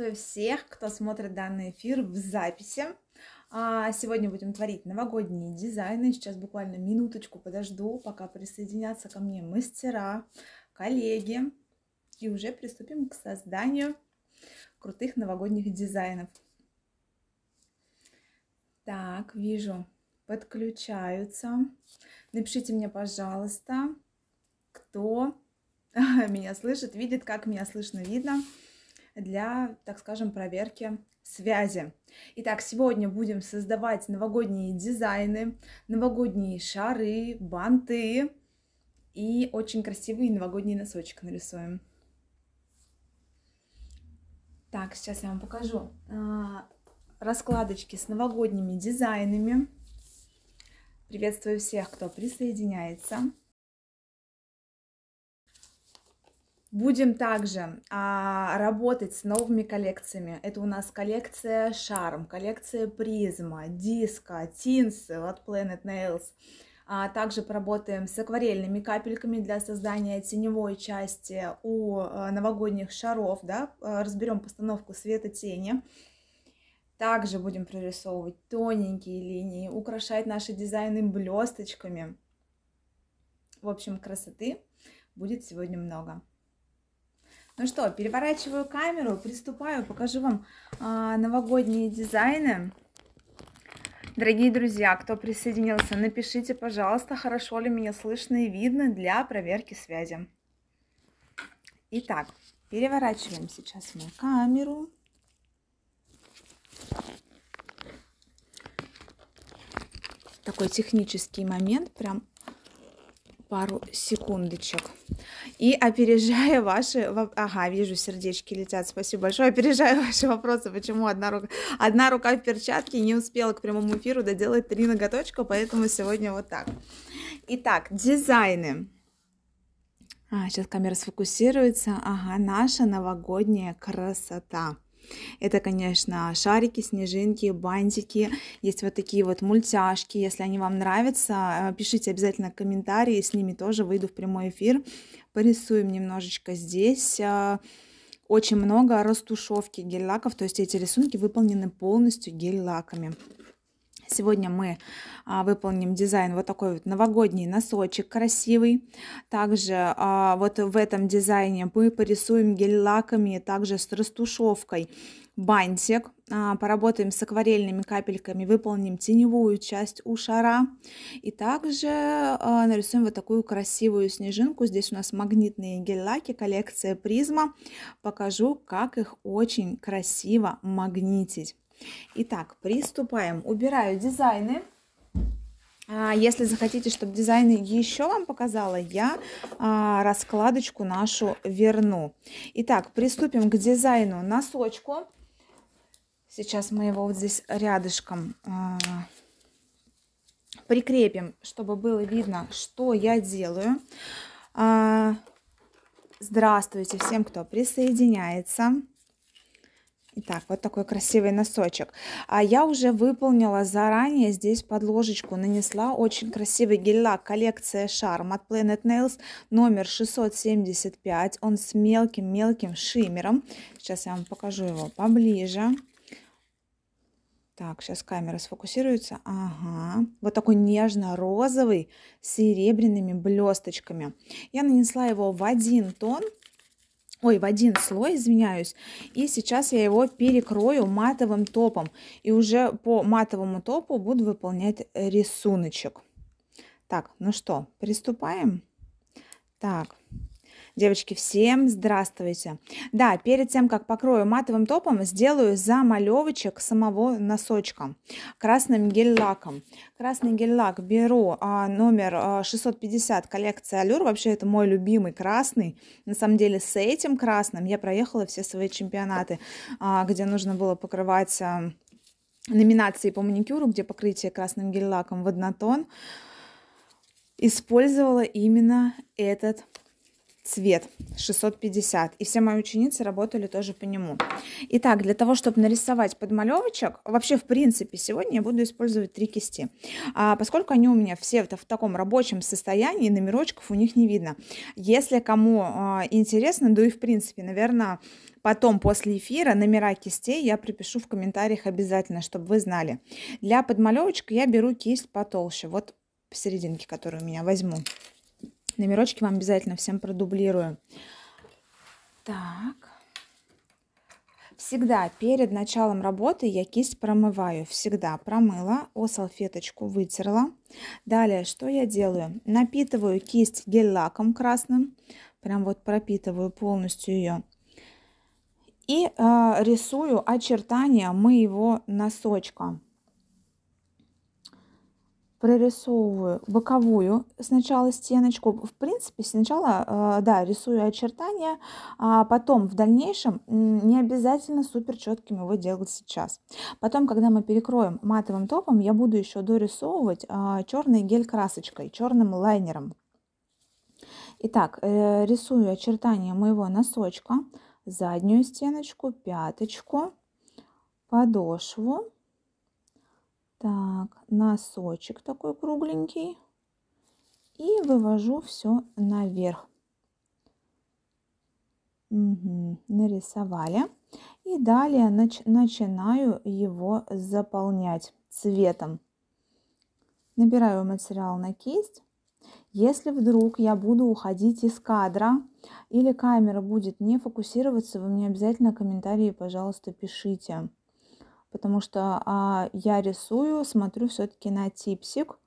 Приветствую всех, кто смотрит данный эфир в записи. А, сегодня будем творить новогодние дизайны. Сейчас буквально минуточку подожду, пока присоединятся ко мне мастера, коллеги. И уже приступим к созданию крутых новогодних дизайнов. Так, вижу, подключаются. Напишите мне, пожалуйста, кто меня слышит, видит, как меня слышно, видно. Видно для, так скажем, проверки связи. Итак, сегодня будем создавать новогодние дизайны, новогодние шары, банты и очень красивый новогодний носочек нарисуем. Так, сейчас я вам покажу а, раскладочки с новогодними дизайнами. Приветствую всех, кто присоединяется. Будем также а, работать с новыми коллекциями. Это у нас коллекция Шарм, коллекция Призма, Диско, Тинс от Planet Nails. А также поработаем с акварельными капельками для создания теневой части у э, новогодних шаров. Да? Э, разберем постановку света-тени. Также будем прорисовывать тоненькие линии, украшать наши дизайны блесточками. В общем, красоты будет сегодня много. Ну что, переворачиваю камеру, приступаю, покажу вам а, новогодние дизайны. Дорогие друзья, кто присоединился, напишите, пожалуйста, хорошо ли меня слышно и видно для проверки связи. Итак, переворачиваем сейчас мою камеру. Такой технический момент, прям пару секундочек. И опережая ваши... Ага, вижу, сердечки летят. Спасибо большое. опережая ваши вопросы, почему одна рука, одна рука в перчатке не успела к прямому эфиру доделать три ноготочка, поэтому сегодня вот так. Итак, дизайны. А, сейчас камера сфокусируется. Ага, наша новогодняя красота. Это, конечно, шарики, снежинки, бантики. Есть вот такие вот мультяшки. Если они вам нравятся, э, пишите обязательно комментарии. С ними тоже выйду в прямой эфир. Порисуем немножечко здесь э, очень много растушевки гель-лаков, то есть эти рисунки выполнены полностью гель-лаками. Сегодня мы а, выполним дизайн вот такой вот новогодний носочек красивый. Также а, вот в этом дизайне мы порисуем гель-лаками, также с растушевкой бантик. А, поработаем с акварельными капельками, выполним теневую часть у шара. И также нарисуем вот такую красивую снежинку. Здесь у нас магнитные гель-лаки, коллекция призма. Покажу, как их очень красиво магнитить. Итак, приступаем. Убираю дизайны. А, если захотите, чтобы дизайны еще вам показала, я а, раскладочку нашу верну. Итак, приступим к дизайну носочку. Сейчас мы его вот здесь рядышком а, прикрепим, чтобы было видно, что я делаю. Здравствуйте всем, кто присоединяется. Итак, вот такой красивый носочек. А я уже выполнила заранее здесь подложечку, нанесла очень красивый гель-лак коллекция Charm от Planet Nails номер 675. Он с мелким-мелким шиммером. Сейчас я вам покажу его поближе. Так, сейчас камера сфокусируется. Ага. Вот такой нежно-розовый с серебряными блесточками. Я нанесла его в один тон ой, в один слой, извиняюсь. И сейчас я его перекрою матовым топом. И уже по матовому топу буду выполнять рисуночек. Так, ну что, приступаем. Так, Девочки, всем здравствуйте! Да, перед тем, как покрою матовым топом, сделаю замалевочек самого носочка красным гель-лаком. Красный гель-лак беру а, номер 650 коллекции Allure. Вообще, это мой любимый красный. На самом деле, с этим красным я проехала все свои чемпионаты, а, где нужно было покрывать... А, номинации по маникюру, где покрытие красным гель-лаком в однотон, использовала именно этот цвет 650. И все мои ученицы работали тоже по нему. Итак, для того, чтобы нарисовать подмалевочек, вообще, в принципе, сегодня я буду использовать три кисти. А, поскольку они у меня все в, в таком рабочем состоянии, номерочков у них не видно. Если кому а, интересно, да и, в принципе, наверное, потом после эфира номера кистей я припишу в комментариях обязательно, чтобы вы знали. Для подмалевочка я беру кисть потолще, вот посерединке, которую у меня возьму. Номерочки вам обязательно всем продублирую. Так. Всегда перед началом работы я кисть промываю. Всегда промыла, о салфеточку вытерла. Далее, что я делаю? Напитываю кисть гель-лаком красным. Прям вот пропитываю полностью ее. И э, рисую очертания моего носочка прорисовываю боковую сначала стеночку. В принципе, сначала, э, да, рисую очертания, а потом в дальнейшем не обязательно супер четким его делать сейчас. Потом, когда мы перекроем матовым топом, я буду еще дорисовывать а, черный гель-красочкой, черным лайнером. Итак, э, рисую очертания моего носочка, заднюю стеночку, пяточку, подошву так, носочек такой кругленький. И вывожу все наверх. Угу, нарисовали. И далее нач начинаю его заполнять цветом. Набираю материал на кисть. Если вдруг я буду уходить из кадра или камера будет не фокусироваться, вы мне обязательно комментарии, пожалуйста, пишите потому что а, я рисую, смотрю все-таки на типсик,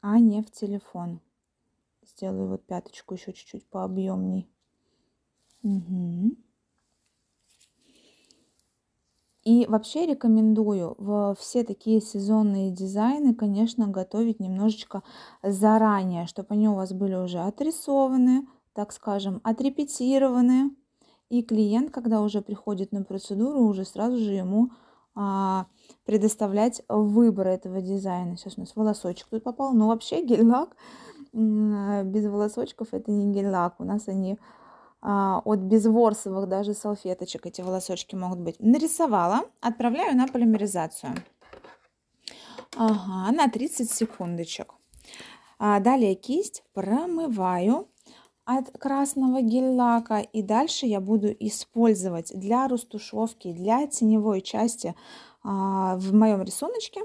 а не в телефон. Сделаю вот пяточку еще чуть-чуть пообъемней. Угу. И вообще рекомендую в все такие сезонные дизайны, конечно, готовить немножечко заранее, чтобы они у вас были уже отрисованы, так скажем, отрепетированы и клиент, когда уже приходит на процедуру, уже сразу же ему а, предоставлять выбор этого дизайна. Сейчас у нас волосочек тут попал. Но вообще гель-лак без волосочков это не гель-лак. У нас они а, от безворсовых даже салфеточек эти волосочки могут быть. Нарисовала, отправляю на полимеризацию. Ага, на 30 секундочек. А далее кисть промываю от красного гель-лака и дальше я буду использовать для растушевки, для теневой части а, в моем рисуночке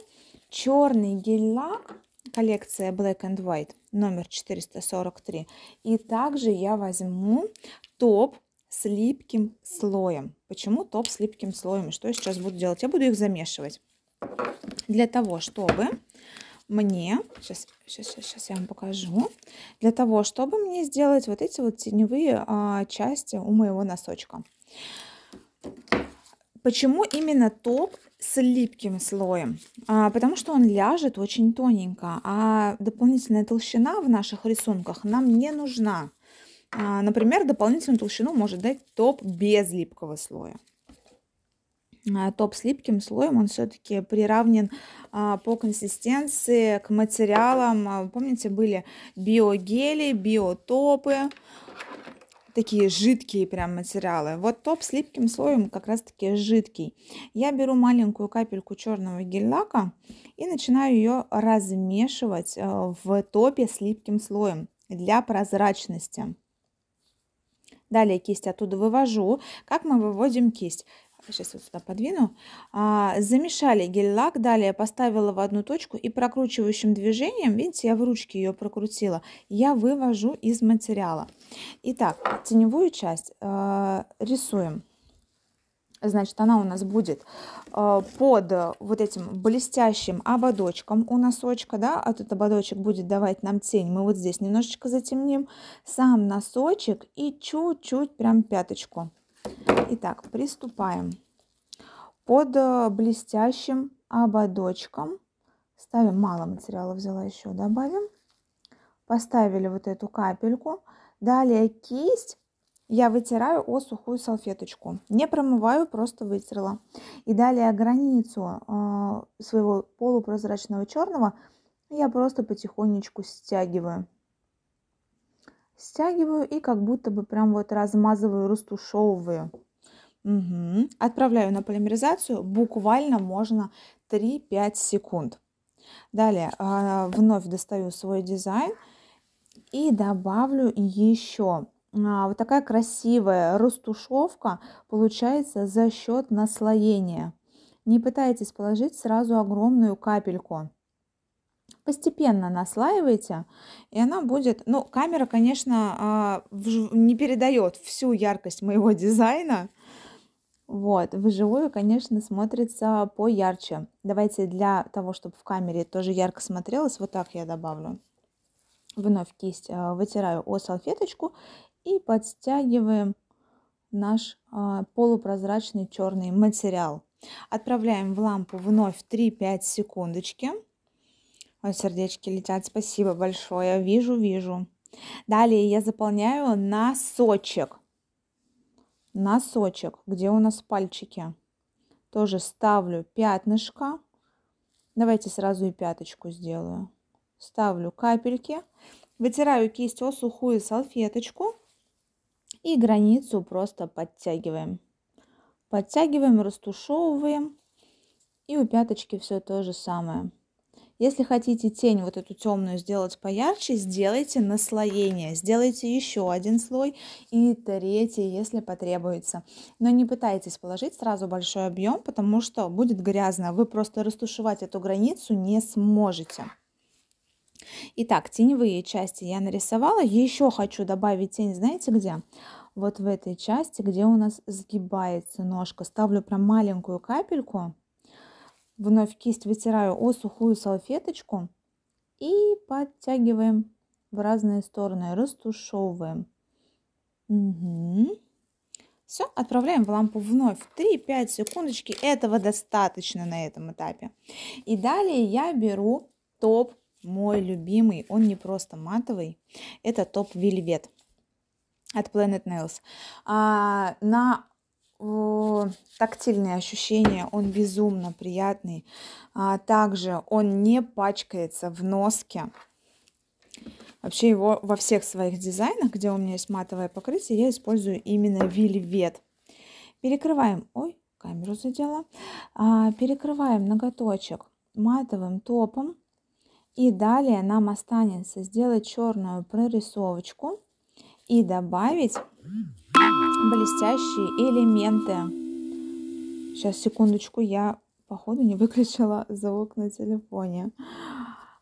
черный гель-лак коллекция Black and White номер 443 и также я возьму топ с липким слоем. Почему топ с липким слоем? И что я сейчас буду делать? Я буду их замешивать для того, чтобы мне, сейчас, сейчас, сейчас, я вам покажу, для того, чтобы мне сделать вот эти вот теневые а, части у моего носочка. Почему именно топ с липким слоем? А, потому что он ляжет очень тоненько, а дополнительная толщина в наших рисунках нам не нужна. А, например, дополнительную толщину может дать топ без липкого слоя. Э, топ с липким слоем, он все-таки приравнен а, по консистенции к материалам. А, помните, были биогели, биотопы, такие жидкие прям материалы. Вот топ с липким слоем как раз-таки жидкий. Я беру маленькую капельку черного гель-лака и начинаю ее размешивать э, в топе с липким слоем для прозрачности. Далее кисть оттуда вывожу. Как мы выводим кисть? сейчас вот сюда подвину, а, замешали гель-лак, далее поставила в одну точку и прокручивающим движением, видите, я в ручке ее прокрутила, я вывожу из материала. Итак, теневую часть а, рисуем. Значит, она у нас будет а, под вот этим блестящим ободочком у носочка, да, а этот ободочек будет давать нам тень. Мы вот здесь немножечко затемним сам носочек и чуть-чуть прям пяточку. Итак, приступаем. Под э, блестящим ободочком ставим, мало материала взяла еще, добавим. Поставили вот эту капельку. Далее кисть я вытираю о сухую салфеточку. Не промываю, просто вытерла. И далее границу э, своего полупрозрачного черного я просто потихонечку стягиваю. Стягиваю и как будто бы прям вот размазываю, растушевываю. Угу. Отправляю на полимеризацию. Буквально можно 3-5 секунд. Далее а, вновь достаю свой дизайн и добавлю еще а, вот такая красивая растушевка получается за счет наслоения. Не пытайтесь положить сразу огромную капельку постепенно наслаиваете и она будет... Ну, камера, конечно, а, не передает всю яркость моего дизайна, вот, вживую, конечно, смотрится поярче. Давайте для того, чтобы в камере тоже ярко смотрелось, вот так я добавлю. Вновь кисть а, вытираю о салфеточку и подтягиваем наш а, полупрозрачный черный материал. Отправляем в лампу вновь 3-5 секундочки. Ой, сердечки летят, спасибо большое. Вижу, вижу. Далее я заполняю носочек. Носочек, где у нас пальчики. Тоже ставлю пятнышко. Давайте сразу и пяточку сделаю. Ставлю капельки. Вытираю кисть о сухую салфеточку. И границу просто подтягиваем. Подтягиваем, растушевываем. И у пяточки все то же самое. Если хотите тень вот эту темную сделать поярче, сделайте наслоение, сделайте еще один слой и третий, если потребуется. Но не пытайтесь положить сразу большой объем, потому что будет грязно, вы просто растушевать эту границу не сможете. Итак, теневые части я нарисовала. Еще хочу добавить тень, знаете где? Вот в этой части, где у нас сгибается ножка. Ставлю прям маленькую капельку Вновь кисть вытираю о сухую салфеточку и подтягиваем в разные стороны, растушевываем. Угу. Все, отправляем в лампу вновь. 3-5 секундочки, этого достаточно на этом этапе. И далее я беру топ мой любимый, он не просто матовый, это топ вельвет от Planet Nails. А, на тактильные ощущения, он безумно приятный. А также он не пачкается в носке. Вообще его во всех своих дизайнах, где у меня есть матовое покрытие, я использую именно вельвет. Перекрываем, ой, камеру задела, а, перекрываем ноготочек матовым топом. И далее нам останется сделать черную прорисовочку и добавить блестящие элементы. Сейчас, секундочку, я, походу, не выключила звук на телефоне.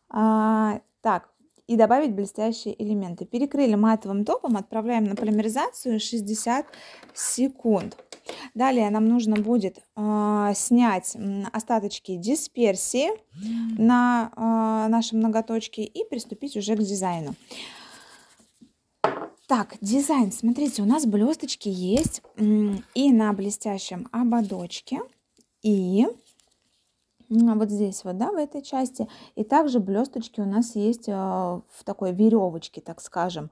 А, так, и добавить блестящие элементы. Перекрыли матовым топом, отправляем на полимеризацию 60 секунд. Далее нам нужно будет э, снять остаточки дисперсии на э, а, нашем многоточке и приступить уже к дизайну. Так, дизайн. Смотрите, у нас блесточки есть и на блестящем ободочке, и вот здесь вот, да, в этой части. И также блесточки у нас есть а, в такой веревочке, так скажем.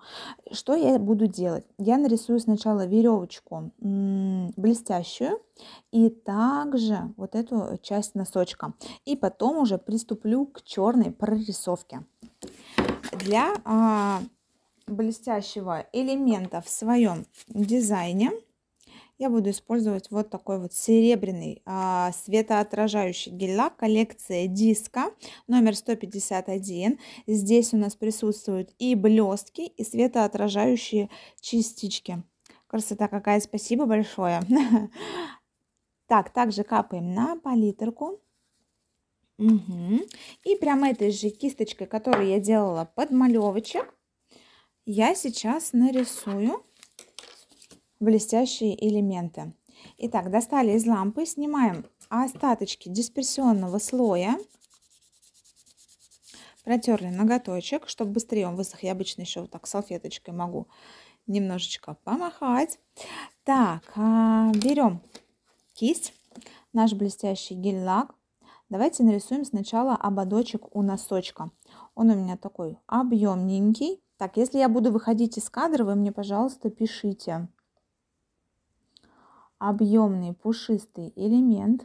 Что я буду делать? Я нарисую сначала веревочку блестящую и также вот эту часть носочка. И потом уже приступлю к черной прорисовке. Для а, блестящего элемента в своем дизайне я буду использовать вот такой вот серебряный а, светоотражающий гель-лак коллекция диска номер 151. Здесь у нас присутствуют и блестки, и светоотражающие частички. Красота какая, спасибо большое. Так, также капаем на палитрку. Угу. И прямо этой же кисточкой, которую я делала под подмалевочек, я сейчас нарисую блестящие элементы. Итак, достали из лампы, снимаем остаточки дисперсионного слоя. Протерли ноготочек, чтобы быстрее он высох. Я обычно еще вот так салфеточкой могу немножечко помахать. Так, а, берем кисть, наш блестящий гель-лак. Давайте нарисуем сначала ободочек у носочка. Он у меня такой объемненький. Так, если я буду выходить из кадра, вы мне, пожалуйста, пишите. Объемный пушистый элемент.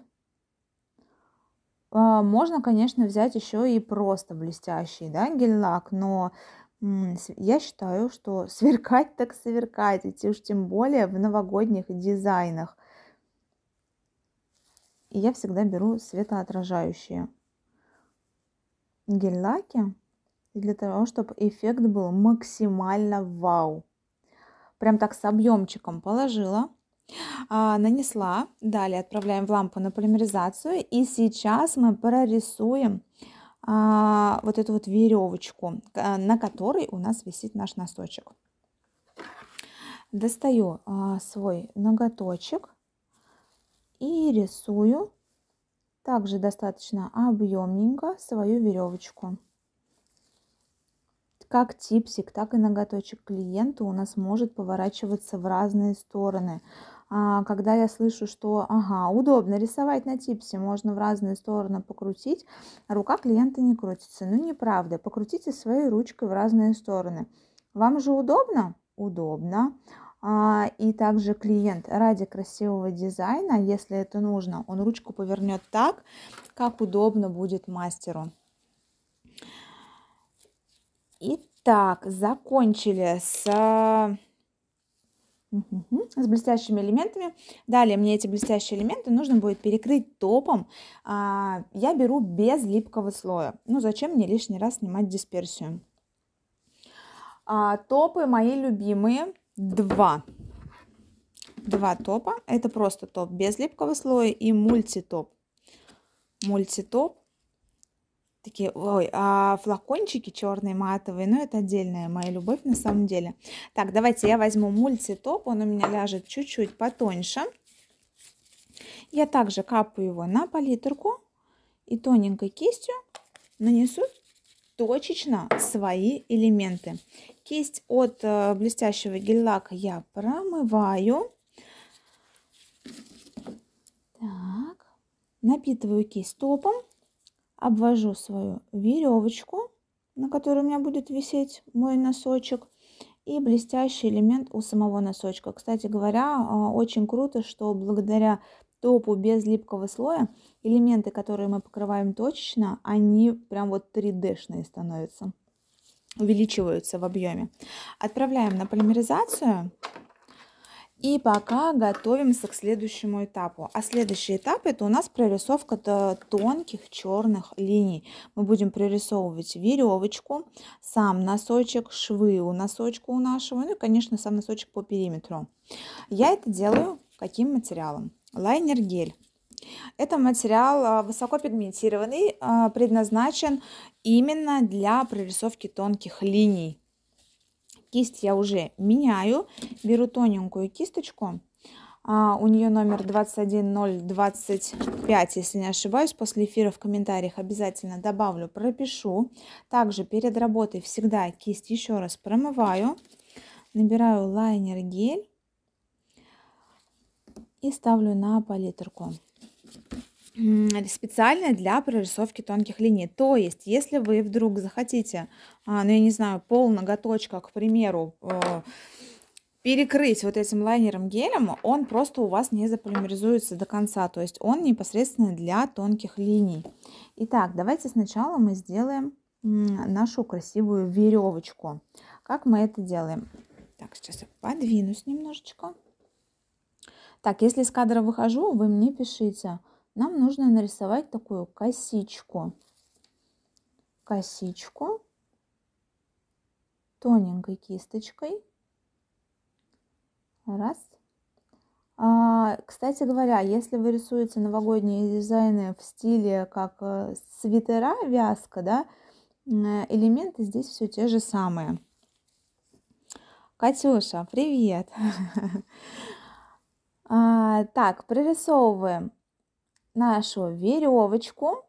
А, можно, конечно, взять еще и просто блестящий да, гель-лак, но я считаю, что сверкать так сверкать, и уж тем более в новогодних дизайнах. И я всегда беру светоотражающие гель-лаки и для того, чтобы эффект был максимально вау. Прям так с объемчиком положила, а, нанесла. Далее отправляем в лампу на полимеризацию. И сейчас мы прорисуем а, вот эту вот веревочку, на которой у нас висит наш носочек. Достаю а, свой ноготочек и рисую также достаточно объемненько свою веревочку. Как типсик, так и ноготочек клиента у нас может поворачиваться в разные стороны. А, когда я слышу, что ага, удобно рисовать на типсе, можно в разные стороны покрутить, рука клиента не крутится. Ну, неправда. Покрутите своей ручкой в разные стороны. Вам же удобно? Удобно. А, и также клиент ради красивого дизайна, если это нужно, он ручку повернет так, как удобно будет мастеру. Итак, закончили с, с блестящими элементами. Далее мне эти блестящие элементы нужно будет перекрыть топом. А, я беру без липкого слоя. Ну, зачем мне лишний раз снимать дисперсию? А, топы мои любимые. Два. Два топа. Это просто топ без липкого слоя и мультитоп. Мультитоп такие, ой, а флакончики черные матовые, ну это отдельная моя любовь на самом деле. Так, давайте я возьму мультитоп, он у меня ляжет чуть-чуть потоньше. Я также капаю его на палитрку и тоненькой кистью нанесу точечно свои элементы. Кисть от э, блестящего гель-лака я промываю. Так, напитываю кисть топом обвожу свою веревочку, на которой у меня будет висеть мой носочек, и блестящий элемент у самого носочка. Кстати говоря, а, очень круто, что благодаря топу без липкого слоя элементы, которые мы покрываем точечно, они прям вот 3D-шные становятся, увеличиваются в объеме. Отправляем на полимеризацию. И пока готовимся к следующему этапу. А следующий этап это у нас прорисовка тонких черных линий. Мы будем прорисовывать веревочку, сам носочек, швы у носочка у нашего, ну и, конечно, сам носочек по периметру. Я это делаю каким материалом? Лайнер гель. Это материал а, высоко пигментированный, а, предназначен именно для прорисовки тонких линий. Кисть я уже меняю. Беру тоненькую кисточку. А, у нее номер 21025, если не ошибаюсь. После эфира в комментариях обязательно добавлю, пропишу. Также перед работой всегда кисть еще раз промываю. Набираю лайнер гель и ставлю на палитрку специально для прорисовки тонких линий. То есть, если вы вдруг захотите, а, ну, я не знаю, пол ноготочка, к примеру, а, перекрыть вот этим лайнером гелем, он просто у вас не заполимеризуется до конца. То есть, он непосредственно для тонких линий. Итак, давайте сначала мы сделаем нашу красивую веревочку. Как мы это делаем? Так, сейчас я подвинусь немножечко. Так, если из кадра выхожу, вы мне пишите – нам нужно нарисовать такую косичку. Косичку тоненькой кисточкой. Раз. А, кстати говоря, если вы рисуете новогодние дизайны в стиле как э, свитера, вязка, да, э, элементы здесь все те же самые. Катюша, привет! А, так, прорисовываем нашу веревочку.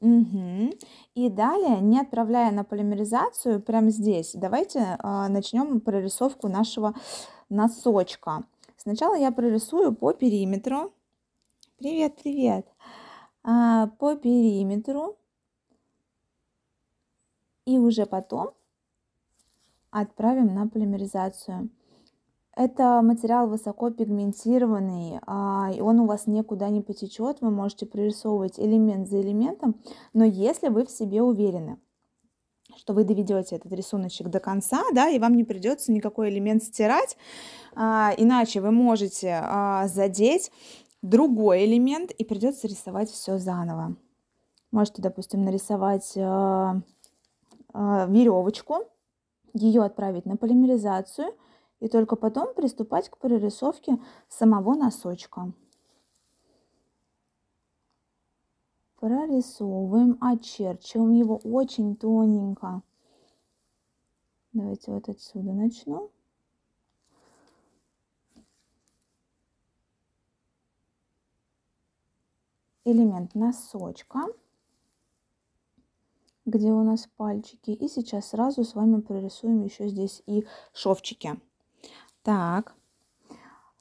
Угу. И далее, не отправляя на полимеризацию, прямо здесь, давайте э, начнем прорисовку нашего носочка. Сначала я прорисую по периметру. Привет, привет. А, по периметру. И уже потом отправим на полимеризацию. Это материал высоко пигментированный, а, и он у вас никуда не потечет, вы можете прорисовывать элемент за элементом, но если вы в себе уверены, что вы доведете этот рисуночек до конца, да, и вам не придется никакой элемент стирать, а, иначе вы можете а, задеть другой элемент и придется рисовать все заново. Можете, допустим, нарисовать веревочку, ее отправить на полимеризацию – и только потом приступать к прорисовке самого носочка. Прорисовываем, очерчиваем его очень тоненько. Давайте вот отсюда начну. элемент носочка, где у нас пальчики. И сейчас сразу с вами прорисуем еще здесь и шовчики. Так,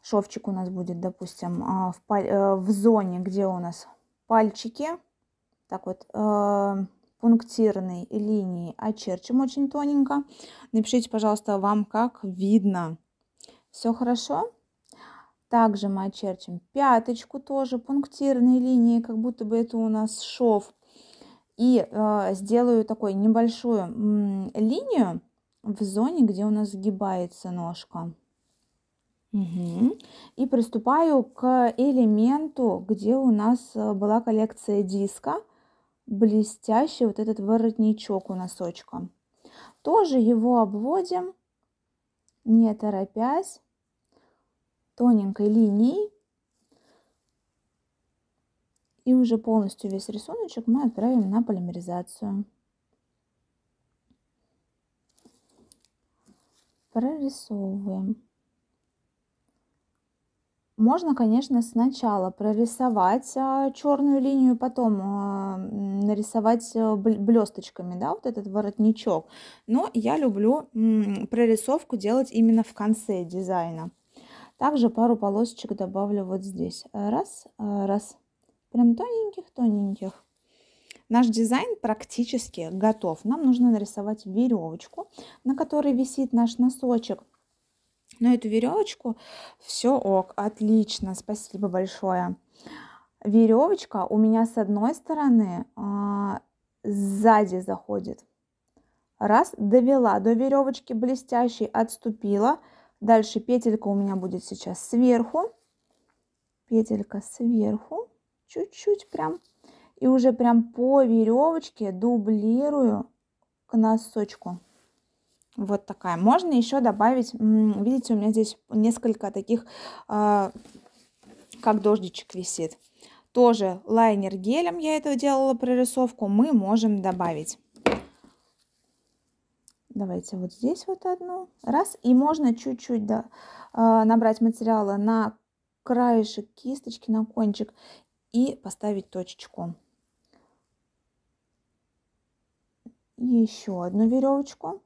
шовчик у нас будет, допустим, а, в, э, в зоне, где у нас пальчики. Так вот, э, пунктирной линии очерчим очень тоненько. Напишите, пожалуйста, вам как видно. Все хорошо? Также мы очерчим пяточку тоже пунктирной линии, как будто бы это у нас шов. И э, сделаю такую небольшую линию в зоне, где у нас сгибается ножка. Угу. И приступаю к элементу, где у нас э, была коллекция диска. Блестящий вот этот воротничок у носочка. Тоже его обводим, не торопясь, тоненькой линией. И уже полностью весь рисуночек мы отправим на полимеризацию. Прорисовываем. Можно, конечно, сначала прорисовать а, черную линию, потом а, нарисовать э, блесточками, да, вот этот воротничок. Но я люблю прорисовку делать именно в конце дизайна. Также пару полосочек добавлю вот здесь. Раз, а, раз. Прям тоненьких-тоненьких. Наш дизайн практически готов. Нам нужно нарисовать веревочку, на которой висит наш носочек. Но эту веревочку все ок, отлично, спасибо большое. Веревочка у меня с одной стороны а, сзади заходит. Раз, довела до веревочки блестящей, отступила. Дальше петелька у меня будет сейчас сверху. Петелька сверху, чуть-чуть прям. И уже прям по веревочке дублирую к носочку. Вот такая. Можно еще добавить, видите, у меня здесь несколько таких, а, как дождичек висит. Тоже лайнер гелем я это делала прорисовку, мы можем добавить. Давайте вот здесь вот одну. Раз. И можно чуть-чуть да, а, набрать материала на краешек кисточки, на кончик и поставить точечку. еще одну веревочку.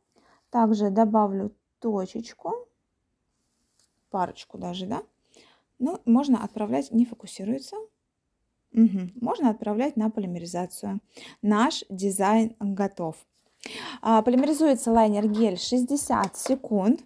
Также добавлю точечку, парочку даже, да? Ну, можно отправлять, не фокусируется. Угу. Можно отправлять на полимеризацию. Наш дизайн готов. А, полимеризуется лайнер-гель 60 секунд.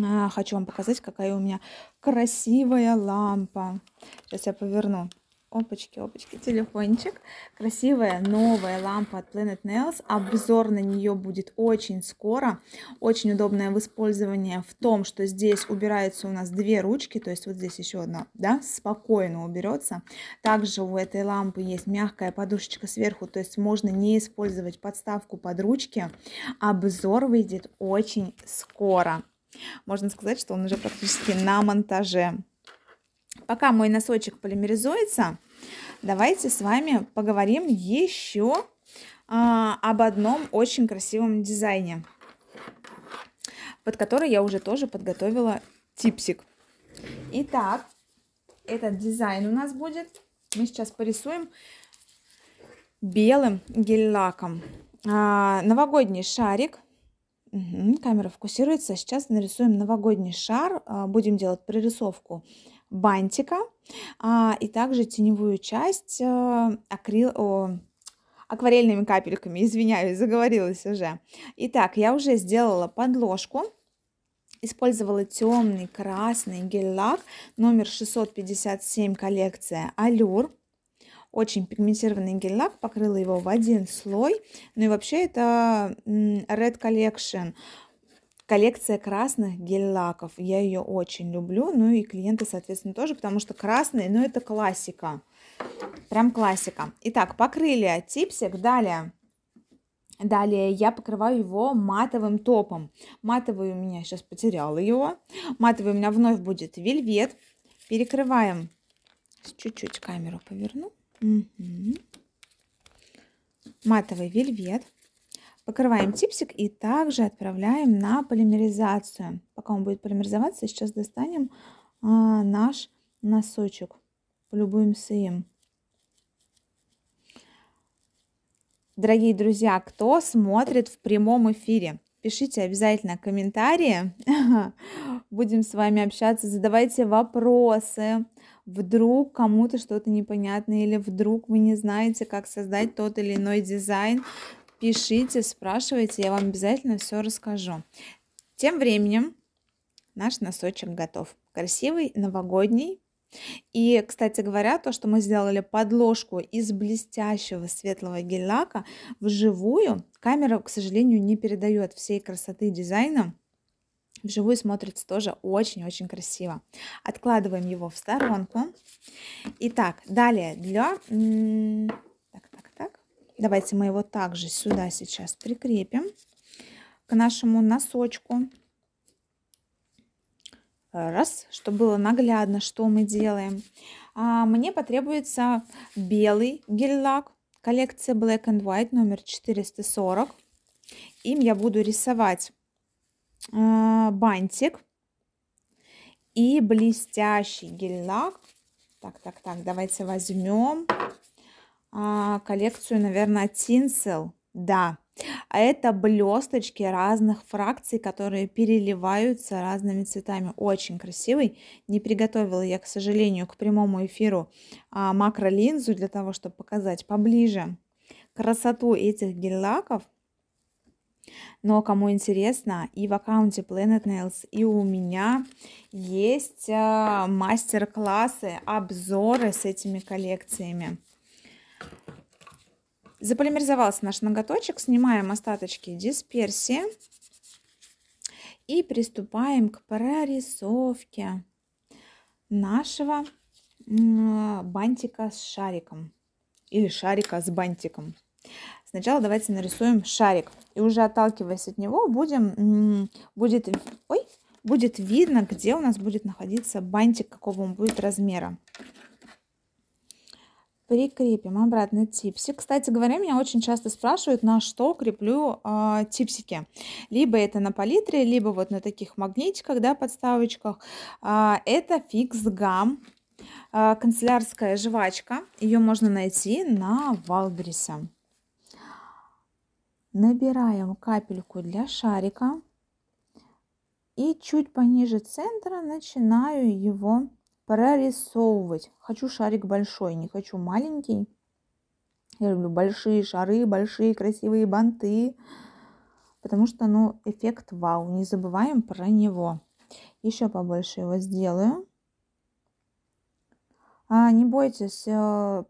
А, хочу вам показать, какая у меня красивая лампа. Сейчас я поверну. Опачки, опачки, телефончик. Красивая новая лампа от Planet Nails. Обзор на нее будет очень скоро. Очень удобное в использовании в том, что здесь убираются у нас две ручки. То есть вот здесь еще одна, да, спокойно уберется. Также у этой лампы есть мягкая подушечка сверху. То есть можно не использовать подставку под ручки. Обзор выйдет очень скоро. Можно сказать, что он уже практически на монтаже пока мой носочек полимеризуется, давайте с вами поговорим еще а, об одном очень красивом дизайне, под который я уже тоже подготовила типсик. Итак, этот дизайн у нас будет, мы сейчас порисуем белым гель-лаком. А, новогодний шарик. Угу, камера фокусируется. Сейчас нарисуем новогодний шар. А, будем делать прорисовку бантика, а, и также теневую часть а, акрил... О, акварельными капельками, извиняюсь, заговорилась уже. Итак, я уже сделала подложку, использовала темный красный гель-лак номер 657 коллекция Алюр. Очень пигментированный гель-лак, покрыла его в один слой. Ну и вообще это Red Collection коллекция красных гель-лаков. Я ее очень люблю, ну и клиенты, соответственно, тоже, потому что красные, ну это классика. Прям классика. Итак, покрыли типсик. Далее. Далее я покрываю его матовым топом. Матовый у меня сейчас потерял его. Матовый у меня вновь будет вельвет. Перекрываем. Чуть-чуть камеру поверну. Угу. Матовый вельвет. Покрываем типсик и также отправляем на полимеризацию. Пока он будет полимеризоваться, сейчас достанем а, наш носочек. Полюбуемся им. Дорогие друзья, кто смотрит в прямом эфире, пишите обязательно комментарии. Будем с вами общаться, задавайте вопросы. Вдруг кому-то что-то непонятно или вдруг вы не знаете, как создать тот или иной дизайн. Пишите, спрашивайте, я вам обязательно все расскажу. Тем временем наш носочек готов. Красивый, новогодний. И, кстати говоря, то, что мы сделали подложку из блестящего светлого гель-лака вживую, камера, к сожалению, не передает всей красоты дизайна. Вживую смотрится тоже очень-очень красиво. Откладываем его в сторонку. Итак, далее для Давайте мы его также сюда сейчас прикрепим к нашему носочку. Раз, чтобы было наглядно, что мы делаем. А мне потребуется белый гель-лак, коллекция Black and White номер 440. Им я буду рисовать а, бантик и блестящий гель-лак. Так, так, так, давайте возьмем а, коллекцию, наверное, Тинсел. Да, а это блесточки разных фракций, которые переливаются разными цветами. Очень красивый. Не приготовила я, к сожалению, к прямому эфиру а, макролинзу для того, чтобы показать поближе красоту этих гель-лаков. Но кому интересно, и в аккаунте Planet Nails, и у меня есть а, мастер-классы, обзоры с этими коллекциями. Заполимеризовался наш ноготочек, снимаем остаточки дисперсии и приступаем к прорисовке нашего бантика с шариком или шарика с бантиком. Сначала давайте нарисуем шарик и уже отталкиваясь от него будем, будет, ой, будет видно, где у нас будет находиться бантик, какого он будет размера прикрепим обратно типсик. Кстати говоря, меня очень часто спрашивают, на что креплю э, типсики. Либо это на палитре, либо вот на таких магнитиках, да, подставочках. Э, это фикс гам, э, канцелярская жвачка. Ее можно найти на Валбрисе. Набираем капельку для шарика. И чуть пониже центра начинаю его прорисовывать. Хочу шарик большой, не хочу маленький. Я люблю большие шары, большие красивые банты, потому что, ну, эффект вау. Не забываем про него. Еще побольше его сделаю. А, не бойтесь э,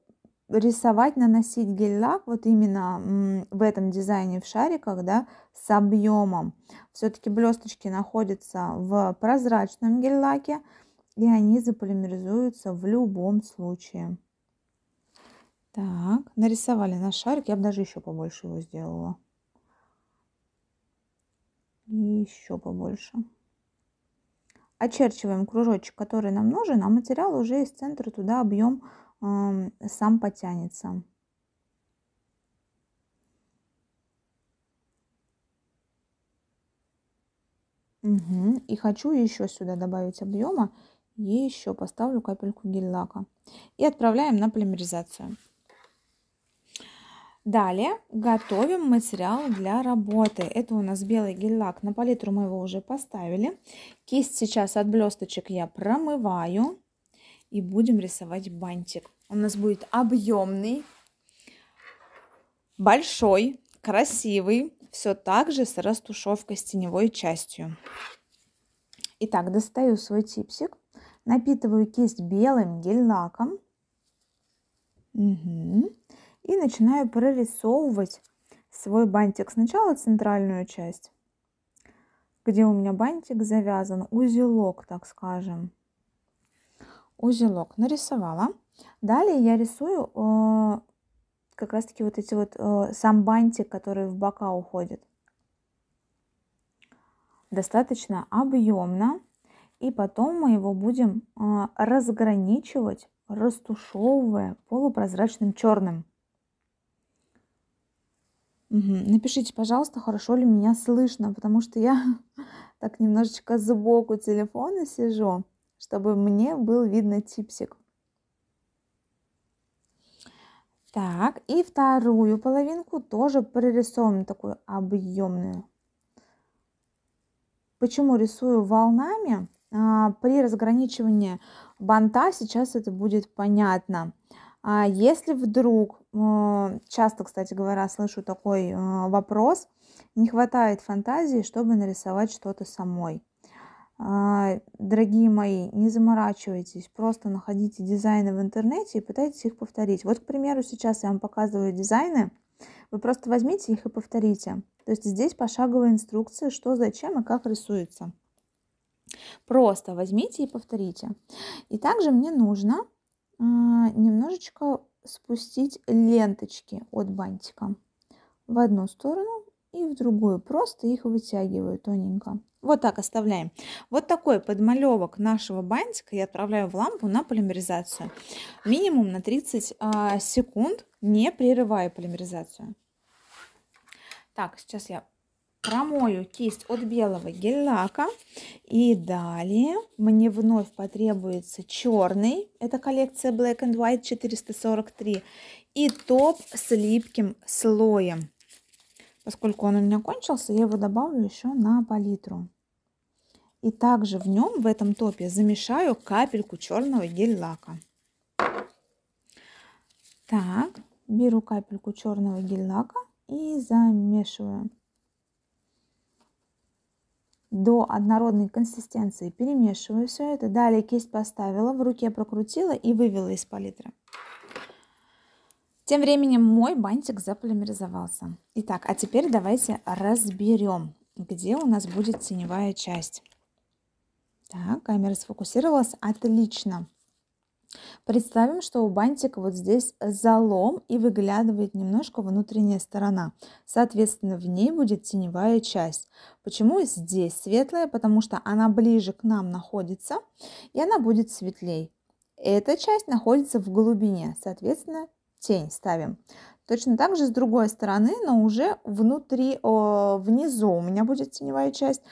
рисовать, наносить гель-лак вот именно в этом дизайне в шариках, да, с объемом. Все-таки блесточки находятся в прозрачном гель-лаке, и они заполимеризуются в любом случае. Так, нарисовали наш шарик. Я бы даже еще побольше его сделала. И еще побольше. Очерчиваем кружочек, который нам нужен, а материал уже из центра туда объем э, эм, сам потянется. Угу. И хочу еще сюда добавить объема и еще поставлю капельку гель-лака. И отправляем на полимеризацию. Далее готовим материал для работы. Это у нас белый гель-лак. На палитру мы его уже поставили. Кисть сейчас от блесточек я промываю. И будем рисовать бантик. Он у нас будет объемный, большой, красивый. Все так же с растушевкой с теневой частью. Итак, достаю свой типсик. Напитываю кисть белым гель-лаком. Угу. И начинаю прорисовывать свой бантик. Сначала центральную часть, где у меня бантик завязан, узелок, так скажем. Узелок нарисовала. Далее я рисую э, как раз-таки вот эти вот э, сам бантик, который в бока уходит. Достаточно объемно. И потом мы его будем а, разграничивать, растушевывая полупрозрачным черным. Напишите, пожалуйста, хорошо ли меня слышно, потому что я так немножечко сбоку телефона сижу, чтобы мне был видно типсик. Так, и вторую половинку тоже прорисовываем такую объемную. Почему рисую волнами? А, при разграничивании банта сейчас это будет понятно. А если вдруг, э, часто, кстати говоря, слышу такой э, вопрос, не хватает фантазии, чтобы нарисовать что-то самой. А, дорогие мои, не заморачивайтесь, просто находите дизайны в интернете и пытайтесь их повторить. Вот, к примеру, сейчас я вам показываю дизайны, вы просто возьмите их и повторите. То есть здесь пошаговая инструкция, что, зачем и как рисуется. Просто возьмите и повторите. И также мне нужно а, немножечко спустить ленточки от бантика в одну сторону и в другую. Просто их вытягиваю тоненько. Вот так оставляем. Вот такой подмалевок нашего бантика я отправляю в лампу на полимеризацию. Минимум на 30 а, секунд, не прерывая полимеризацию. Так, сейчас я промою кисть от белого гель-лака. И далее мне вновь потребуется черный. Это коллекция Black and White 443. И топ с липким слоем. Поскольку он у меня кончился, я его добавлю еще на палитру. И также в нем, в этом топе, замешаю капельку черного гель-лака. Так, беру капельку черного гель-лака и замешиваю до однородной консистенции. Перемешиваю все это. Далее кисть поставила, в руке прокрутила и вывела из палитры. Тем временем мой бантик заполимеризовался. Итак, а теперь давайте разберем, где у нас будет теневая часть. Так, камера сфокусировалась отлично. Представим, что у бантика вот здесь залом и выглядывает немножко внутренняя сторона. Соответственно, в ней будет теневая часть. Почему здесь светлая? Потому что она ближе к нам находится и она будет светлей. Эта часть находится в глубине, соответственно, тень ставим. Точно так же с другой стороны, но уже внутри, о, внизу у меня будет теневая часть,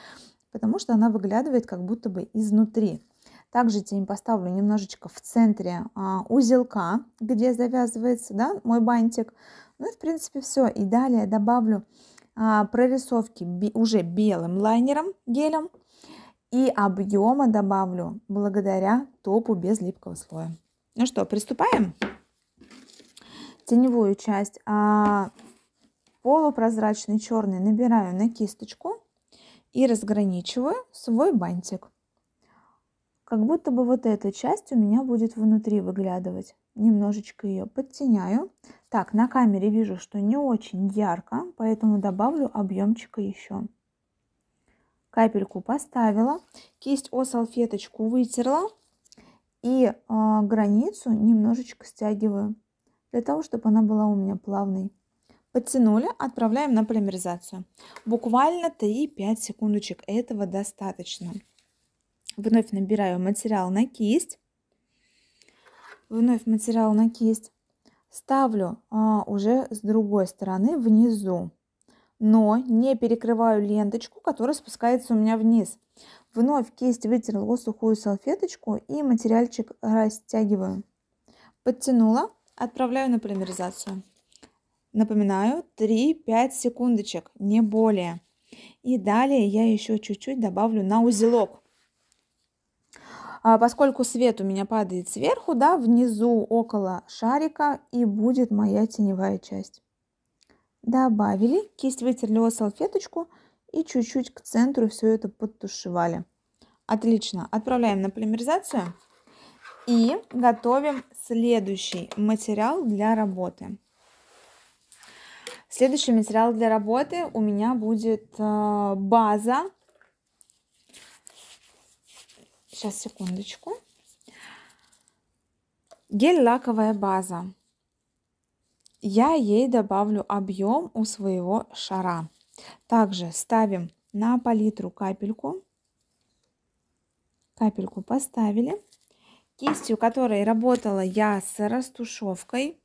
потому что она выглядывает как будто бы изнутри. Также тень поставлю немножечко в центре а, узелка, где завязывается да, мой бантик. Ну и в принципе все. И далее добавлю а, прорисовки би, уже белым лайнером, гелем. И объема добавлю благодаря топу без липкого слоя. Ну что, приступаем? Теневую часть а, полупрозрачный черный набираю на кисточку и разграничиваю свой бантик. Как будто бы вот эта часть у меня будет внутри выглядывать. Немножечко ее подтеняю. Так, на камере вижу, что не очень ярко, поэтому добавлю объемчика еще. Капельку поставила, кисть о салфеточку вытерла и э, границу немножечко стягиваю, для того, чтобы она была у меня плавной. Подтянули, отправляем на полимеризацию. Буквально 3-5 секундочек, этого достаточно. Вновь набираю материал на кисть. Вновь материал на кисть. Ставлю а, уже с другой стороны внизу, но не перекрываю ленточку, которая спускается у меня вниз. Вновь кисть вытерла сухую салфеточку и материальчик растягиваю. Подтянула, отправляю на полимеризацию. Напоминаю, 3-5 секундочек, не более. И далее я еще чуть-чуть добавлю на узелок. А, поскольку свет у меня падает сверху, да, внизу около шарика и будет моя теневая часть. Добавили, кисть вытерли о салфеточку и чуть-чуть к центру все это подтушевали. Отлично, отправляем на полимеризацию и готовим следующий материал для работы. Следующий материал для работы у меня будет а, база Сейчас, секундочку. Гель-лаковая база. Я ей добавлю объем у своего шара. Также ставим на палитру капельку. Капельку поставили. Кистью, которой работала я с растушевкой,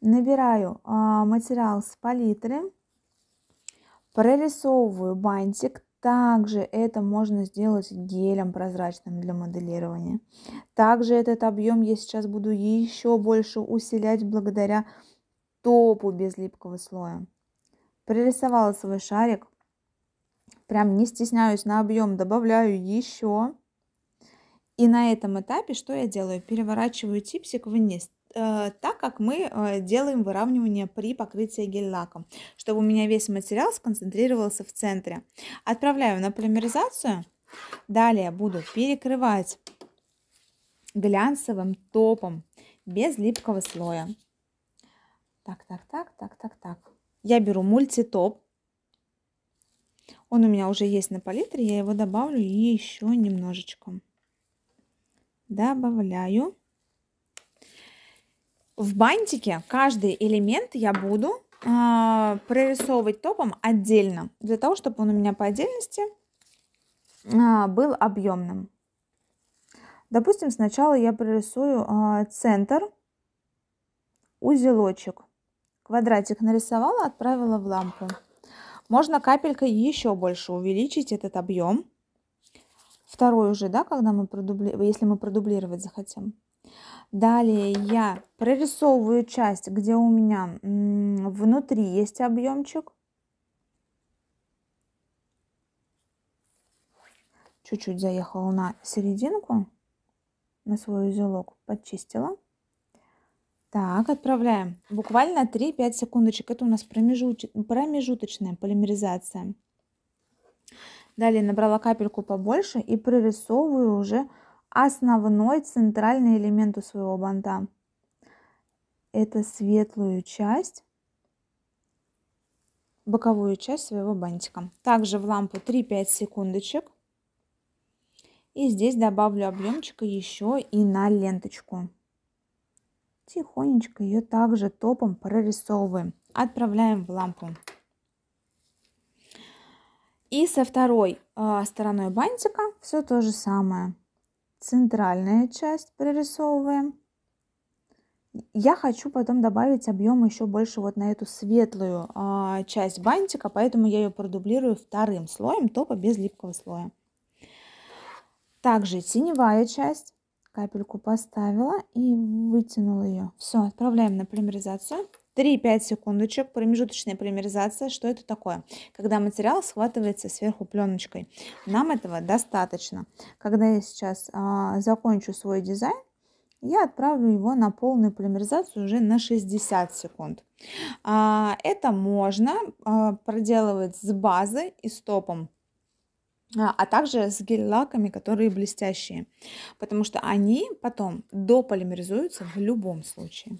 набираю а, материал с палитры, прорисовываю бантик также это можно сделать гелем прозрачным для моделирования. Также этот объем я сейчас буду еще больше усилять благодаря топу без липкого слоя. прорисовала свой шарик. Прям не стесняюсь на объем, добавляю еще. И на этом этапе что я делаю? Переворачиваю типсик вниз. Э, так как мы э, делаем выравнивание при покрытии гель-лаком, чтобы у меня весь материал сконцентрировался в центре. Отправляю на полимеризацию. Далее буду перекрывать глянцевым топом без липкого слоя. Так, так, так, так, так, так. Я беру мультитоп. Он у меня уже есть на палитре, я его добавлю еще немножечко. Добавляю. В бантике каждый элемент я буду э, прорисовывать топом отдельно, для того, чтобы он у меня по отдельности э, был объемным. Допустим, сначала я прорисую э, центр, узелочек. Квадратик нарисовала, отправила в лампу. Можно капелькой еще больше увеличить этот объем. Второй уже, да, когда мы продубли... если мы продублировать захотим. Далее я прорисовываю часть, где у меня внутри есть объемчик. Чуть-чуть заехала на серединку, на свой узелок, подчистила. Так, отправляем. Буквально 3-5 секундочек. Это у нас промежуточная полимеризация. Далее набрала капельку побольше и прорисовываю уже основной центральный элемент у своего банта. Это светлую часть, боковую часть своего бантика. Также в лампу 3-5 секундочек. И здесь добавлю объемчика еще и на ленточку. Тихонечко ее также топом прорисовываем. Отправляем в лампу. И со второй э, стороной бантика все то же самое центральная часть прорисовываем. Я хочу потом добавить объем еще больше вот на эту светлую а, часть бантика, поэтому я ее продублирую вторым слоем топа без липкого слоя. Также теневая часть. Капельку поставила и вытянула ее. Все, отправляем на полимеризацию. 3-5 секундочек, промежуточная полимеризация. Что это такое? Когда материал схватывается сверху пленочкой. Нам этого достаточно. Когда я сейчас а, закончу свой дизайн, я отправлю его на полную полимеризацию уже на 60 секунд. А, это можно а, проделывать с базой и стопом а, а также с гель-лаками, которые блестящие, потому что они потом дополимеризуются в любом случае.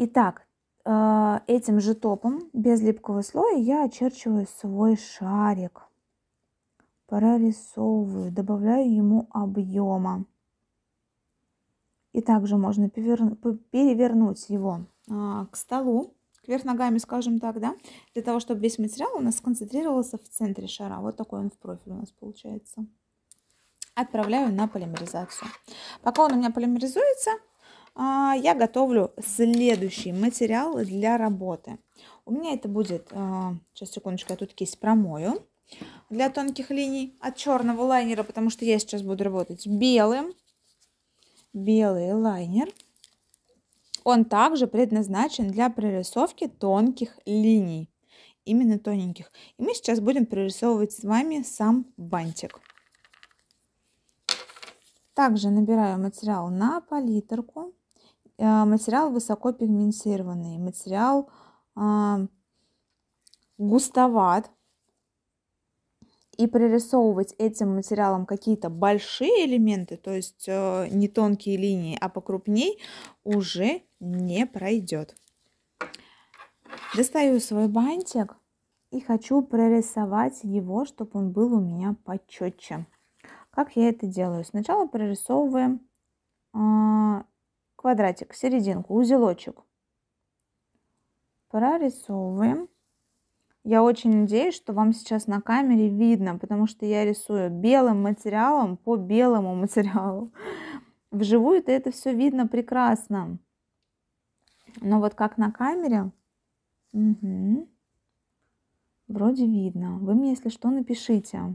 Итак, э, этим же топом без липкого слоя я очерчиваю свой шарик. Прорисовываю, добавляю ему объема. И также можно перевернуть его а, к столу, кверх ногами, скажем так, да, для того, чтобы весь материал у нас сконцентрировался в центре шара. Вот такой он в профиль у нас получается. Отправляю на полимеризацию. Пока он у меня полимеризуется, а, я готовлю следующий материал для работы. У меня это будет, а, сейчас секундочку, я тут кисть промою для тонких линий от черного лайнера, потому что я сейчас буду работать белым. Белый лайнер. Он также предназначен для прорисовки тонких линий, именно тоненьких. И мы сейчас будем прорисовывать с вами сам бантик. Также набираю материал на палитрку. А, материал высоко пигментированный, материал а, густоват. И прорисовывать этим материалом какие-то большие элементы, то есть э, не тонкие линии, а покрупней, уже не пройдет. Достаю свой бантик и хочу прорисовать его, чтобы он был у меня почетче. Как я это делаю? Сначала прорисовываем а, квадратик, серединку, узелочек. Прорисовываем. Я очень надеюсь, что вам сейчас на камере видно, потому что я рисую белым материалом по белому материалу. Вживую-то это все видно прекрасно. Но вот как на камере, угу. вроде видно. Вы мне, если что, напишите.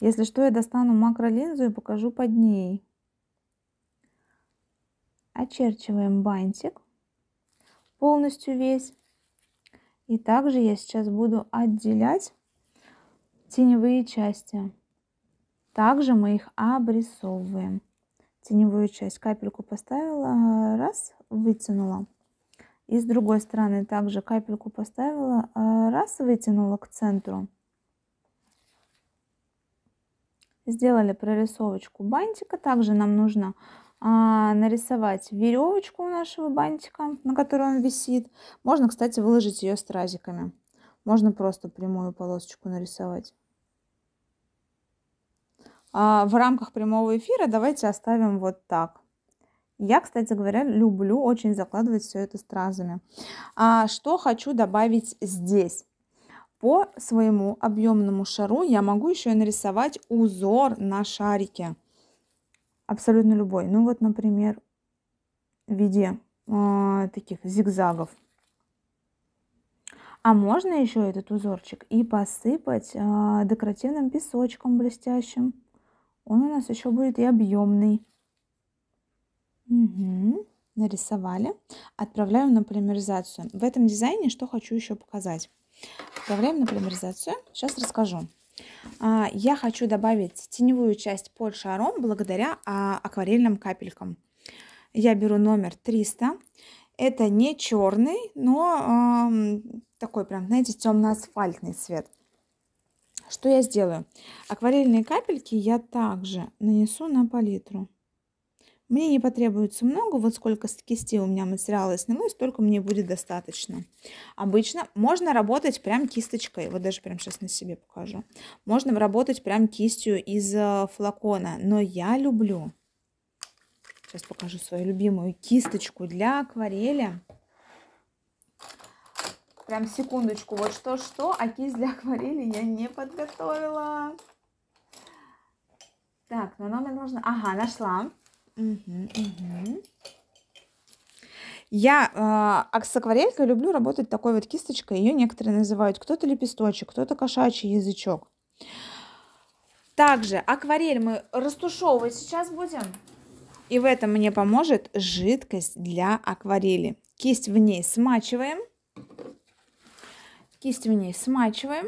Если что, я достану макролинзу и покажу под ней очерчиваем бантик полностью весь. И также я сейчас буду отделять теневые части. Также мы их обрисовываем. Теневую часть капельку поставила, раз, вытянула. И с другой стороны также капельку поставила, раз, вытянула к центру. Сделали прорисовочку бантика. Также нам нужно а, нарисовать веревочку у нашего бантика, на которой он висит. Можно, кстати, выложить ее стразиками. Можно просто прямую полосочку нарисовать. А, в рамках прямого эфира давайте оставим вот так. Я, кстати говоря, люблю очень закладывать все это стразами. А, что хочу добавить здесь? По своему объемному шару я могу еще и нарисовать узор на шарике абсолютно любой. Ну вот, например, в виде э, таких зигзагов. А можно еще этот узорчик и посыпать э, декоративным песочком блестящим. Он у нас еще будет и объемный. Угу. Нарисовали. Отправляем на полимеризацию. В этом дизайне что хочу еще показать. Отправляем на полимеризацию. Сейчас расскажу. А, я хочу добавить теневую часть под шаром благодаря а, акварельным капелькам. Я беру номер 300. Это не черный, но такой прям, знаете, темно-асфальтный цвет. Что я сделаю? Акварельные капельки я также нанесу на палитру. Мне не потребуется много, вот сколько кистей у меня материала снялось, столько мне будет достаточно. Обычно можно работать прям кисточкой, вот даже прям сейчас на себе покажу. Можно работать прям кистью из э, флакона, но я люблю, сейчас покажу свою любимую кисточку для акварели. Прям секундочку, вот что-что, а кисть для акварели я не подготовила. Так, но она мне нужна. Ага, нашла. Угу, угу. Я э, а, с акварелькой люблю работать такой вот кисточкой. Ее некоторые называют кто-то лепесточек, кто-то кошачий язычок. Также акварель мы растушевывать сейчас будем. И в этом мне поможет жидкость для акварели. Кисть в ней смачиваем. Кисть в ней смачиваем.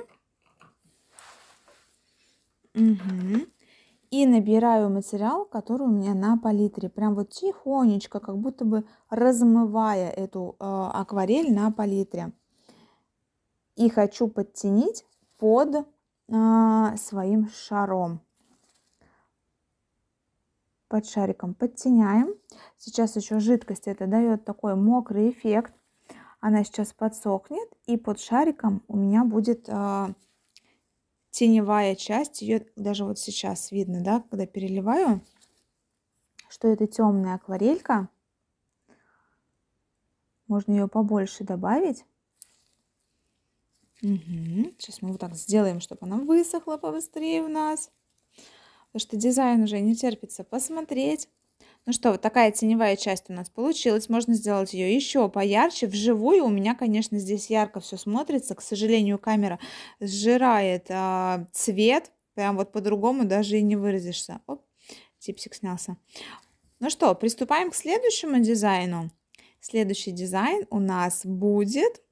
Угу и набираю материал, который у меня на палитре, прям вот тихонечко, как будто бы размывая эту э, акварель на палитре. И хочу подтянить под э, своим шаром. Под шариком подтеняем. Сейчас еще жидкость это дает такой мокрый эффект. Она сейчас подсохнет, и под шариком у меня будет э, теневая часть, ее даже вот сейчас видно, да, когда переливаю, что это темная акварелька. Можно ее побольше добавить. Угу. Сейчас мы вот так сделаем, чтобы она высохла побыстрее у нас. Потому что дизайн уже не терпится посмотреть. Ну что, вот такая теневая часть у нас получилась. Можно сделать ее еще поярче. Вживую у меня, конечно, здесь ярко все смотрится. К сожалению, камера сжирает а, цвет. Прям вот по-другому даже и не выразишься. Оп, типсик снялся. Ну что, приступаем к следующему дизайну. Следующий дизайн у нас будет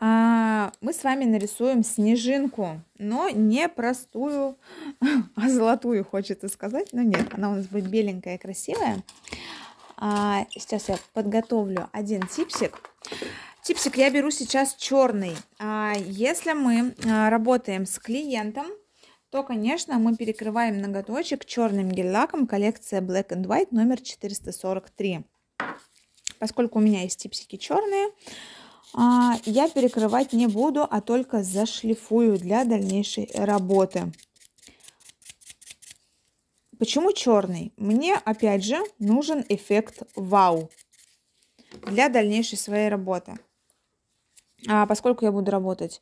а, мы с вами нарисуем снежинку, но не простую, а золотую, хочется сказать, но нет, она у нас будет беленькая красивая. А, сейчас я подготовлю один типсик. Типсик я беру сейчас черный. А, если мы а, работаем с клиентом, то, конечно, мы перекрываем ноготочек черным гель-лаком коллекция Black and White номер 443. Поскольку у меня есть типсики черные, а, я перекрывать не буду, а только зашлифую для дальнейшей работы. Почему черный? Мне, опять же, нужен эффект вау для дальнейшей своей работы. А поскольку я буду работать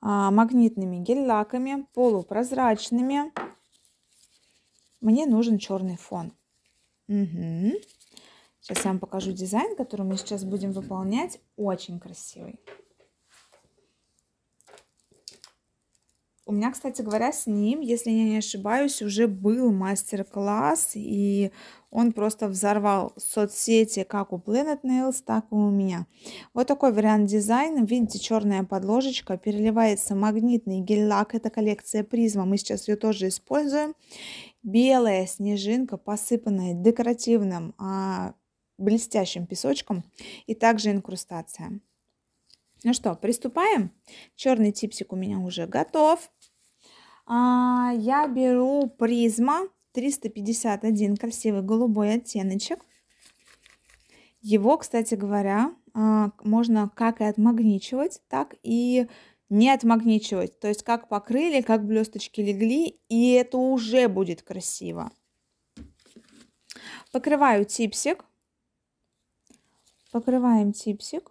а, магнитными гель-лаками, полупрозрачными, мне нужен черный фон. Угу. Сейчас я вам покажу дизайн, который мы сейчас будем выполнять. Очень красивый. У меня, кстати говоря, с ним, если я не ошибаюсь, уже был мастер-класс, и он просто взорвал соцсети как у Planet Nails, так и у меня. Вот такой вариант дизайна. Видите, черная подложечка, переливается магнитный гель-лак. Это коллекция призма, мы сейчас ее тоже используем. Белая снежинка, посыпанная декоративным а, блестящим песочком и также инкрустация. Ну что, приступаем. Черный типсик у меня уже готов. А, я беру призма 351, красивый голубой оттеночек. Его, кстати говоря, а, можно как и отмагничивать, так и не отмагничивать. То есть как покрыли, как блесточки легли, и это уже будет красиво. Покрываю типсик Покрываем типсик,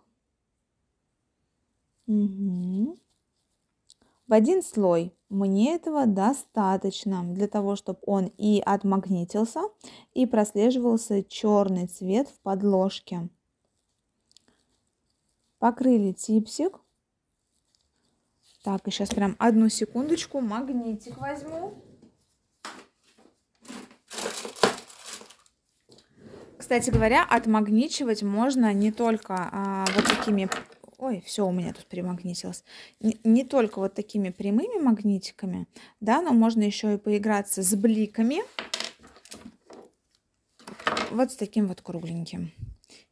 Угу. В один слой. Мне этого достаточно для того, чтобы он и отмагнитился, и прослеживался черный цвет в подложке. Покрыли типсик. Так, и сейчас прям одну секундочку магнитик возьму. Кстати говоря, отмагничивать можно не только а, вот такими... Ой, все у меня тут перемагнитилось. Не, не только вот такими прямыми магнитиками, да, но можно еще и поиграться с бликами. Вот с таким вот кругленьким.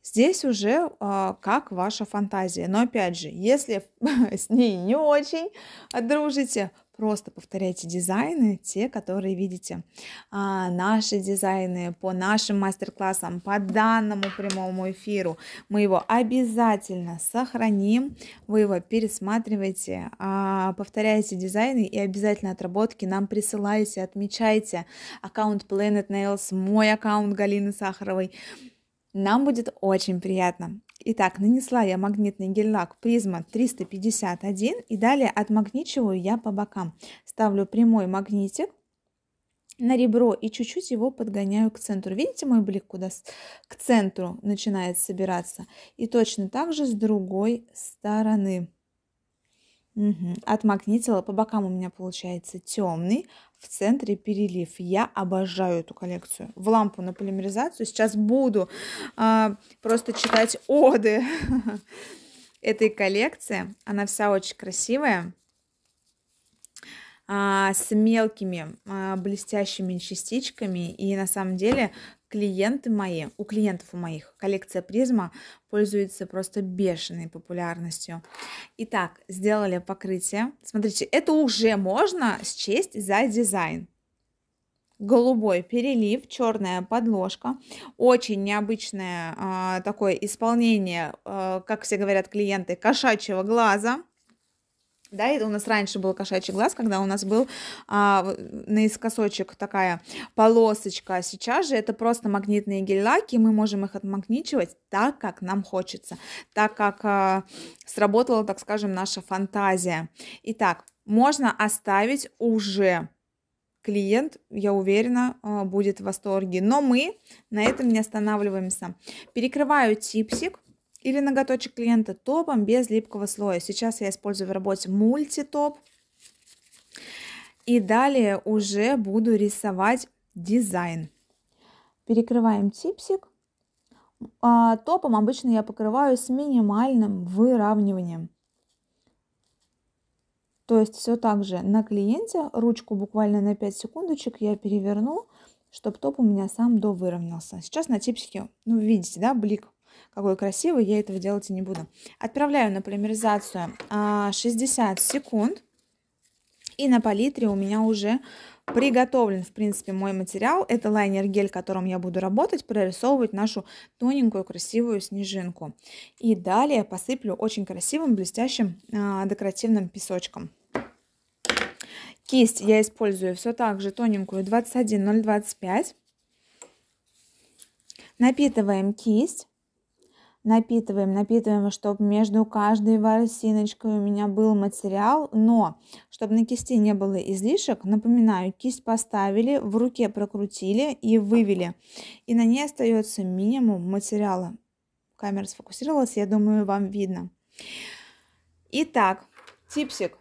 Здесь уже э, как ваша фантазия. Но опять же, если с ней не очень дружите, Просто повторяйте дизайны, те, которые видите. А, наши дизайны по нашим мастер-классам, по данному прямому эфиру. Мы его обязательно сохраним. Вы его пересматриваете, а, повторяйте дизайны и обязательно отработки нам присылайте, отмечайте. Аккаунт Planet Nails, мой аккаунт Галины Сахаровой. Нам будет очень приятно. Итак, нанесла я магнитный гель-лак призма 351 и далее отмагничиваю я по бокам. Ставлю прямой магнитик на ребро и чуть-чуть его подгоняю к центру. Видите мой блик, куда к центру начинает собираться? И точно так же с другой стороны. Угу. Отмагнитила, по бокам у меня получается темный, в центре перелив. Я обожаю эту коллекцию. В лампу на полимеризацию. Сейчас буду а, просто читать оды этой коллекции. Она вся очень красивая. А, с мелкими а, блестящими частичками. И на самом деле клиенты мои, у клиентов у моих коллекция призма пользуется просто бешеной популярностью. Итак, сделали покрытие. Смотрите, это уже можно счесть за дизайн. Голубой перелив, черная подложка. Очень необычное э, такое исполнение, э, как все говорят клиенты, кошачьего глаза. Да, это у нас раньше был кошачий глаз, когда у нас был а, наискосочек такая полосочка. А сейчас же это просто магнитные гель-лаки, мы можем их отмагничивать так, как нам хочется, так как а, сработала, так скажем, наша фантазия. Итак, можно оставить уже клиент, я уверена, а, будет в восторге. Но мы на этом не останавливаемся. Перекрываю типсик или ноготочек клиента топом без липкого слоя. Сейчас я использую в работе мультитоп. И далее уже буду рисовать дизайн. Перекрываем типсик. А топом обычно я покрываю с минимальным выравниванием. То есть все так же на клиенте, ручку буквально на 5 секундочек я переверну, чтобы топ у меня сам довыровнялся. Сейчас на типсике, ну видите, да, блик какой красивый, я этого делать и не буду. Отправляю на полимеризацию 60 а, секунд. И на палитре у меня уже приготовлен, в принципе, мой материал. Это лайнер-гель, которым я буду работать, прорисовывать нашу тоненькую красивую снежинку. И далее посыплю очень красивым, блестящим а, декоративным песочком. Кисть я использую все так же тоненькую 21025. Напитываем кисть напитываем, напитываем, чтобы между каждой ворсиночкой у меня был материал, но чтобы на кисти не было излишек, напоминаю, кисть поставили, в руке прокрутили и вывели, и на ней остается минимум материала. Камера сфокусировалась, я думаю, вам видно. Итак, типсик.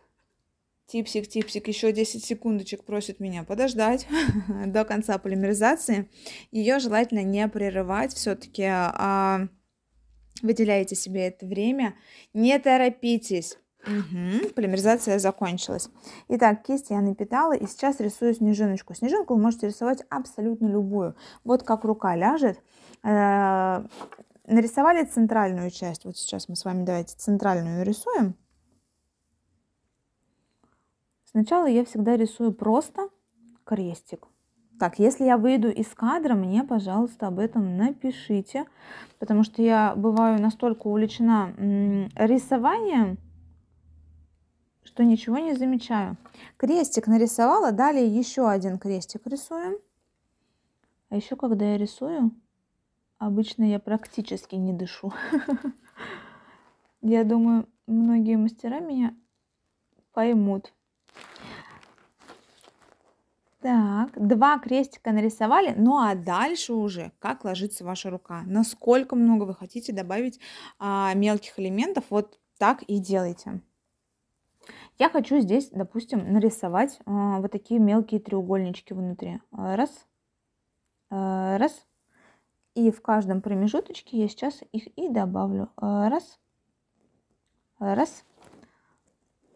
Типсик, типсик, еще 10 секундочек просит меня подождать до конца полимеризации. Ее желательно не прерывать, все-таки... А Выделяете себе это время. Не торопитесь. Угу, полимеризация закончилась. Итак, кисть я напитала, и сейчас рисую снежиночку. Снежинку вы можете рисовать абсолютно любую. Вот как рука ляжет. Э, нарисовали центральную часть. Вот сейчас мы с вами давайте центральную рисуем. Сначала я всегда рисую просто крестик. Так, если я выйду из кадра, мне, пожалуйста, об этом напишите, потому что я бываю настолько увлечена рисованием, что ничего не замечаю. Крестик нарисовала, далее еще один крестик рисуем. А еще, когда я рисую, обычно я практически не дышу. Я думаю, многие мастера меня поймут. Так, два крестика нарисовали, ну а дальше уже как ложится ваша рука, насколько много вы хотите добавить а, мелких элементов, вот так и делайте. Я хочу здесь, допустим, нарисовать а, вот такие мелкие треугольнички внутри. А, раз, а, раз. И в каждом промежуточке я сейчас их и добавлю. А, раз, раз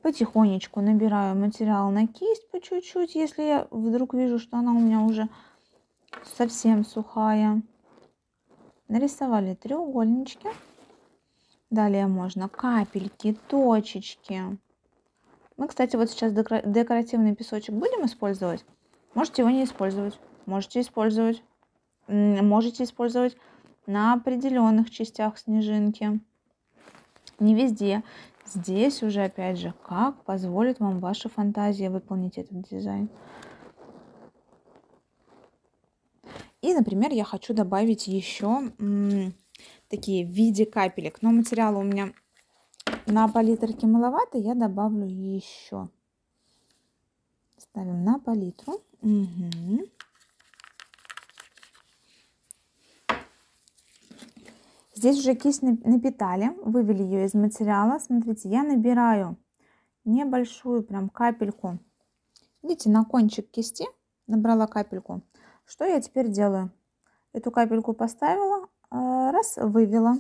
потихонечку набираю материал на кисть по чуть-чуть, если я вдруг вижу, что она у меня уже совсем сухая. Нарисовали треугольнички. Далее можно капельки, точечки. Мы, кстати, вот сейчас декоративный песочек будем использовать. Можете его не использовать. Можете использовать. Можете использовать на определенных частях снежинки. Не везде. Здесь уже, опять же, как позволит вам ваша фантазия выполнить этот дизайн. И, например, я хочу добавить еще такие в виде капелек. Но материала у меня на палитрке маловато, я добавлю еще. Ставим на палитру. Угу. Здесь уже кисть напитали, вывели ее из материала. Смотрите, я набираю небольшую прям капельку. Видите, на кончик кисти набрала капельку. Что я теперь делаю? Эту капельку поставила, э, раз, вывела.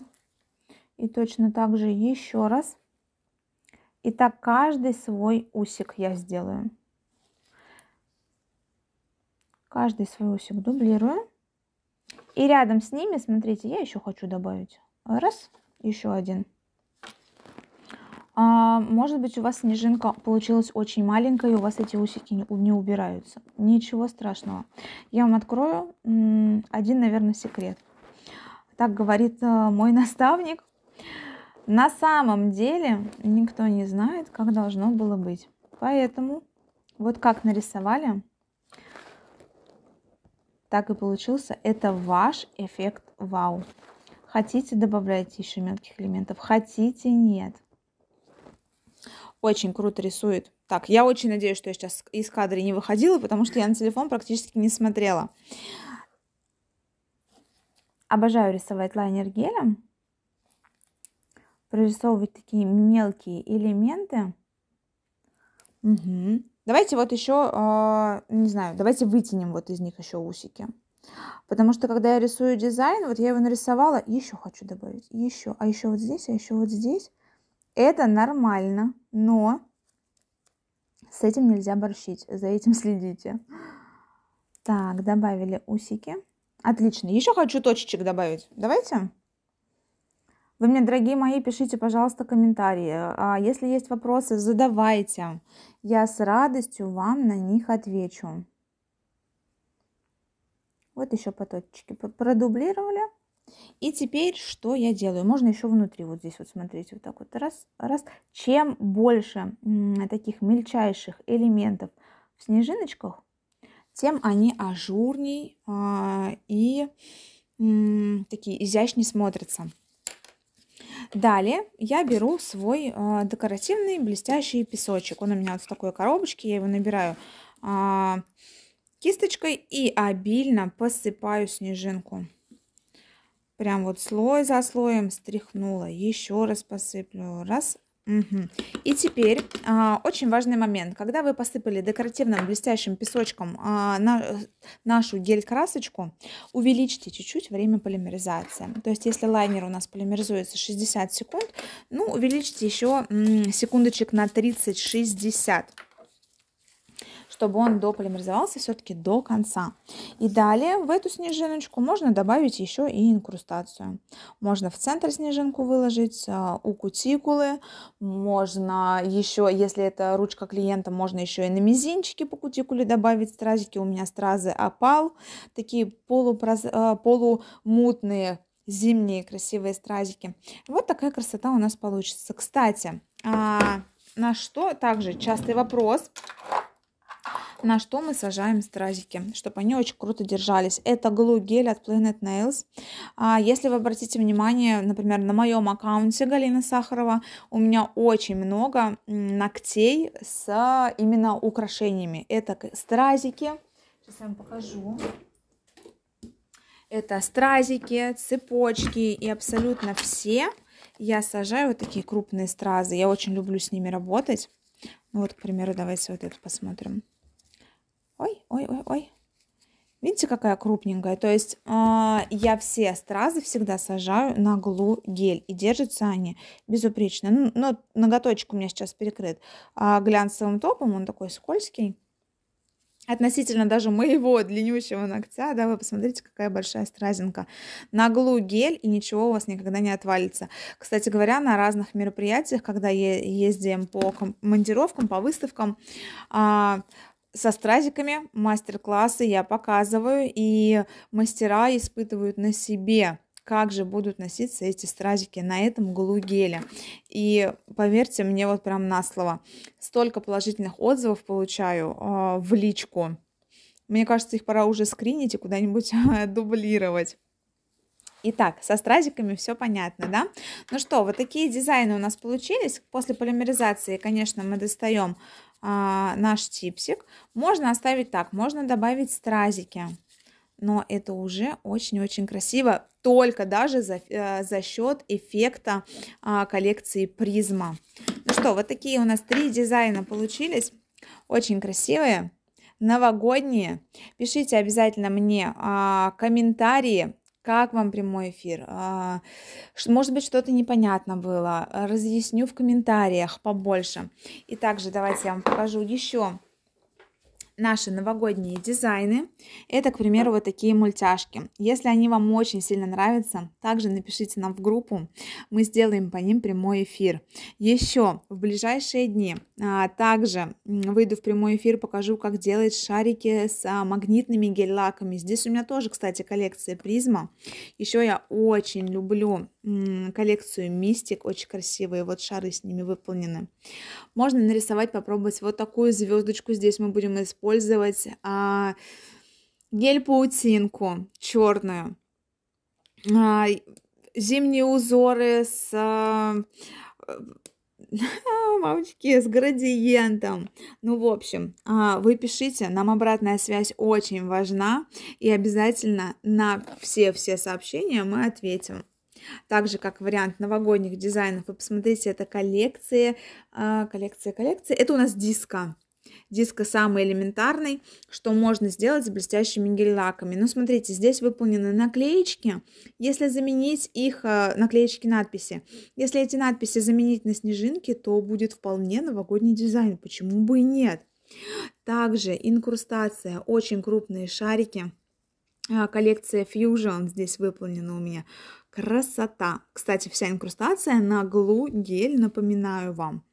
И точно так же еще раз. И так каждый свой усик я сделаю. Каждый свой усик дублирую. И рядом с ними, смотрите, я еще хочу добавить. Раз, еще один. А, может быть, у вас снежинка получилась очень маленькая, и у вас эти усики не, не убираются. Ничего страшного. Я вам открою один, наверное, секрет. Так говорит э, мой наставник. На самом деле никто не знает, как должно было быть. Поэтому вот как нарисовали, так и получился. Это ваш эффект вау. Хотите, добавляйте еще мелких элементов. Хотите, нет. Очень круто рисует. Так, я очень надеюсь, что я сейчас из кадра не выходила, потому что я на телефон практически не смотрела. Обожаю рисовать лайнер гелем. Прорисовывать такие мелкие элементы. Угу. Давайте вот еще, а, не знаю, давайте вытянем вот из них еще усики. Потому что когда я рисую дизайн, вот я его нарисовала, еще хочу добавить, еще, а еще вот здесь, а еще вот здесь. Это нормально, но с этим нельзя борщить, за этим следите. Так, добавили усики. Отлично, еще хочу точечек добавить. Давайте. Вы мне, дорогие мои, пишите, пожалуйста, комментарии. А если есть вопросы, задавайте. Я с радостью вам на них отвечу. Вот еще поточечки продублировали. И теперь что я делаю? Можно еще внутри вот здесь вот смотрите вот так вот раз, раз. Чем больше таких мельчайших элементов в снежиночках, тем они ажурней а, и такие изящнее смотрятся. Далее я беру свой э, декоративный блестящий песочек. Он у меня вот в такой коробочке, я его набираю э, кисточкой и обильно посыпаю снежинку. Прям вот слой за слоем стряхнула. Еще раз посыплю. Раз, Угу. И теперь а, очень важный момент. Когда вы посыпали декоративным блестящим песочком а, на, нашу гель-красочку, увеличьте чуть-чуть время полимеризации. То есть, если лайнер у нас полимеризуется 60 секунд, ну, увеличьте еще м, секундочек на 30-60 чтобы он дополимеризовался все-таки до конца. И далее в эту снежиночку можно добавить еще и инкрустацию. Можно в центр снежинку выложить, а, у кутикулы, можно еще, если это ручка клиента, можно еще и на мизинчики по кутикуле добавить стразики. У меня стразы опал, такие полупроз... А, полумутные, зимние красивые стразики. Вот такая красота у нас получится. Кстати, а, на что также частый вопрос на что мы сажаем стразики, чтобы они очень круто держались. Это глу гель от Planet Nails. А Если вы обратите внимание, например, на моем аккаунте Галина Сахарова, у меня очень много ногтей с а, именно украшениями. Это стразики. Сейчас я вам покажу. Это стразики, цепочки и абсолютно все. Я сажаю вот такие крупные стразы. Я очень люблю с ними работать. Ну вот, к примеру, давайте вот это посмотрим. Ой, ой, ой, ой. Видите, какая крупненькая? То есть э, я все стразы всегда сажаю на глу гель. И держатся они безупречно. Ну, но ноготочек у меня сейчас перекрыт э, глянцевым топом. Он такой скользкий. Относительно даже моего длиннющего ногтя, да, вы посмотрите, какая большая стразинка. На глу гель, и ничего у вас никогда не отвалится. Кстати говоря, на разных мероприятиях, когда ездим по командировкам, по выставкам, а, со стразиками мастер-классы я показываю, и мастера испытывают на себе как же будут носиться эти стразики на этом гулу геле. И поверьте мне вот прям на слово, столько положительных отзывов получаю э, в личку. Мне кажется, их пора уже скринить и куда-нибудь дублировать. Итак, со стразиками все понятно, да? Ну что, вот такие дизайны у нас получились. После полимеризации, конечно, мы достаем а, наш чипсик. Можно оставить так, можно добавить стразики. Но это уже очень-очень красиво, только даже за, э, за счет эффекта э, коллекции призма. Ну что, вот такие у нас три дизайна получились. Очень красивые новогодние. Пишите обязательно мне а, комментарии, как вам прямой эфир? А, может быть, что-то непонятно было. Разъясню в комментариях побольше. И также давайте я вам покажу еще наши новогодние дизайны. Это, к примеру, вот такие мультяшки. Если они вам очень сильно нравятся, также напишите нам в группу, мы сделаем по ним прямой эфир. Еще в ближайшие дни а, также выйду в прямой эфир, покажу, как делать шарики с а, магнитными гель-лаками. Здесь у меня тоже, кстати, коллекция призма. Еще я очень люблю коллекцию Мистик, очень красивые, вот шары с ними выполнены. Можно нарисовать, попробовать вот такую звездочку, здесь мы будем использовать а, гель-паутинку черную, а, зимние узоры с... А, а, мамочки, с градиентом. Ну, в общем, а, вы пишите, нам обратная связь очень важна, и обязательно на все-все сообщения мы ответим также как вариант новогодних дизайнов. Вы посмотрите, это коллекция а, коллекция, коллекция. Это у нас диска. Диска самый элементарный, что можно сделать с блестящими гель-лаками. Но смотрите, здесь выполнены наклеечки. Если заменить их, а, наклеечки-надписи, если эти надписи заменить на снежинки, то будет вполне новогодний дизайн. Почему бы и нет? Также инкрустация, очень крупные шарики. А, коллекция Fusion здесь выполнена у меня. Красота! Кстати, вся инкрустация на глу гель, напоминаю вам.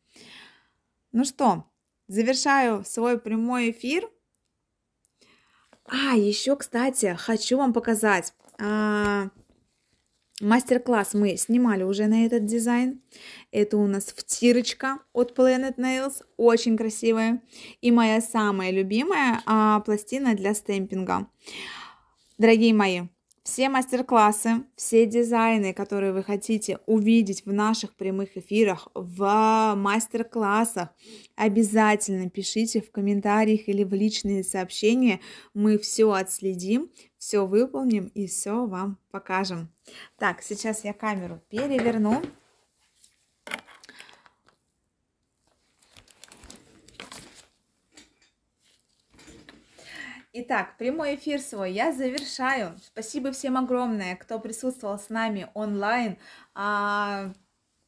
Ну что, завершаю свой прямой эфир. А, еще, кстати, хочу вам показать. А, Мастер-класс мы снимали уже на этот дизайн. Это у нас втирочка от Planet Nails, очень красивая. И моя самая любимая а, пластина для стемпинга. Дорогие мои, все мастер-классы, все дизайны, которые вы хотите увидеть в наших прямых эфирах, в мастер-классах, обязательно пишите в комментариях или в личные сообщения. Мы все отследим, все выполним и все вам покажем. Так, сейчас я камеру переверну, Итак, прямой эфир свой я завершаю. Спасибо всем огромное, кто присутствовал с нами онлайн. А,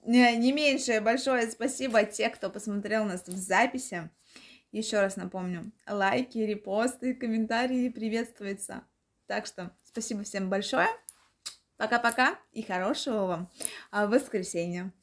не меньше большое спасибо те, кто посмотрел нас в записи. Еще раз напомню, лайки, репосты, комментарии приветствуются. Так что спасибо всем большое. Пока-пока и хорошего вам а, воскресенья.